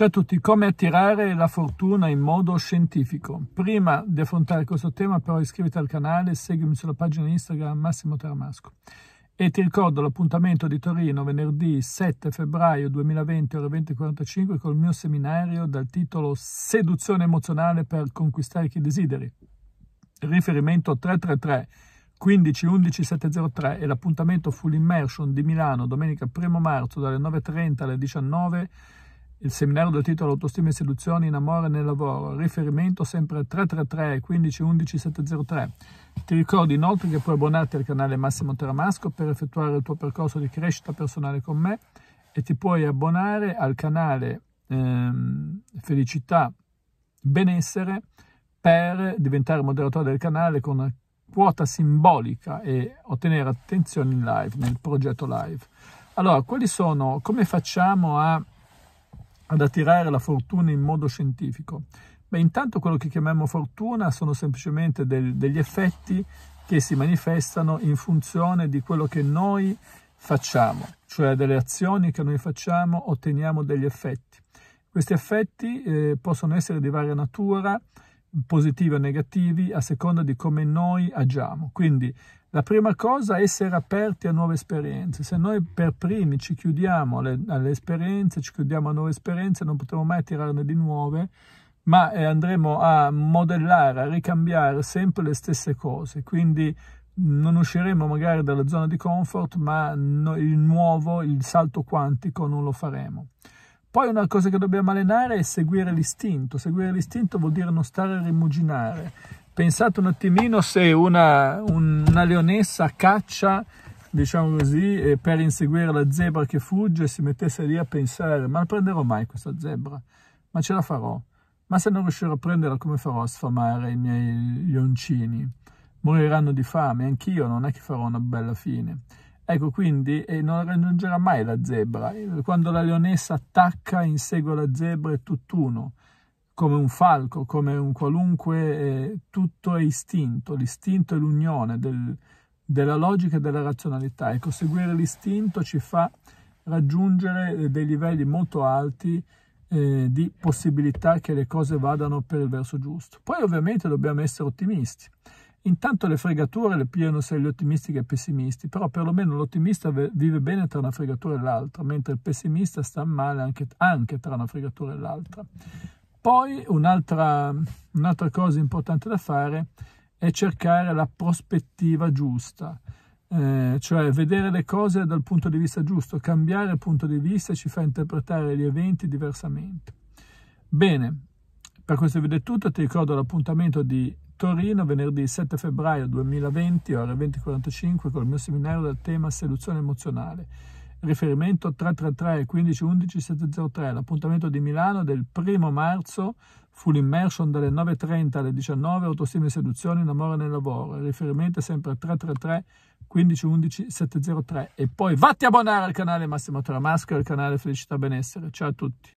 Ciao a tutti, come attirare la fortuna in modo scientifico? Prima di affrontare questo tema però iscriviti al canale, seguimi sulla pagina Instagram Massimo Taramasco e ti ricordo l'appuntamento di Torino venerdì 7 febbraio 2020 ore 20.45 col mio seminario dal titolo Seduzione emozionale per conquistare chi desideri, riferimento 333 15 11 703 e l'appuntamento Full Immersion di Milano domenica 1 marzo dalle 9.30 alle 19.00 il seminario dal titolo Autostima e seduzioni in amore e nel lavoro, riferimento sempre 333 15 11 703. Ti ricordo inoltre che puoi abbonarti al canale Massimo Teramasco per effettuare il tuo percorso di crescita personale con me e ti puoi abbonare al canale ehm, Felicità Benessere per diventare moderatore del canale con una quota simbolica e ottenere attenzione in live, nel progetto live. Allora, quali sono, come facciamo a ad attirare la fortuna in modo scientifico? Beh, intanto quello che chiamiamo fortuna sono semplicemente del, degli effetti che si manifestano in funzione di quello che noi facciamo, cioè delle azioni che noi facciamo otteniamo degli effetti. Questi effetti eh, possono essere di varia natura, positivi o negativi a seconda di come noi agiamo. Quindi la prima cosa è essere aperti a nuove esperienze. Se noi per primi ci chiudiamo alle, alle esperienze, ci chiudiamo a nuove esperienze, non potremo mai tirarne di nuove, ma eh, andremo a modellare, a ricambiare sempre le stesse cose. Quindi non usciremo magari dalla zona di comfort, ma no, il nuovo, il salto quantico non lo faremo. Poi una cosa che dobbiamo allenare è seguire l'istinto. Seguire l'istinto vuol dire non stare a rimuginare. Pensate un attimino se una, un, una leonessa caccia diciamo così, per inseguire la zebra che fugge si mettesse lì a pensare ma la prenderò mai questa zebra? Ma ce la farò? Ma se non riuscirò a prenderla come farò a sfamare i miei leoncini? Moriranno di fame, anch'io non è che farò una bella fine. Ecco, quindi eh, non raggiungerà mai la zebra. Quando la leonessa attacca, insegue la zebra, è tutt'uno, come un falco, come un qualunque, eh, tutto è istinto. L'istinto è l'unione del, della logica e della razionalità. Ecco, seguire l'istinto ci fa raggiungere eh, dei livelli molto alti eh, di possibilità che le cose vadano per il verso giusto. Poi ovviamente dobbiamo essere ottimisti. Intanto le fregature le pigliano sia gli ottimisti che i pessimisti, però perlomeno l'ottimista vive bene tra una fregatura e l'altra, mentre il pessimista sta male anche, anche tra una fregatura e l'altra. Poi un'altra, un'altra cosa importante da fare è cercare la prospettiva giusta. Eh, cioè vedere le cose dal punto di vista giusto, cambiare il punto di vista ci fa interpretare gli eventi diversamente. Bene, per questo video è tutto, ti ricordo l'appuntamento di Torino venerdì 7 febbraio 2020 ore 20.45 con il mio seminario dal tema seduzione emozionale. Riferimento 333 1511 703. L'appuntamento di Milano del 1 marzo full immersion dalle 9.30 alle 19, autostima e seduzione in amore nel lavoro. Riferimento sempre a 333 1511 703. E poi vatti a abbonare al canale Massimo Tramasco e al canale Felicità Benessere. Ciao a tutti.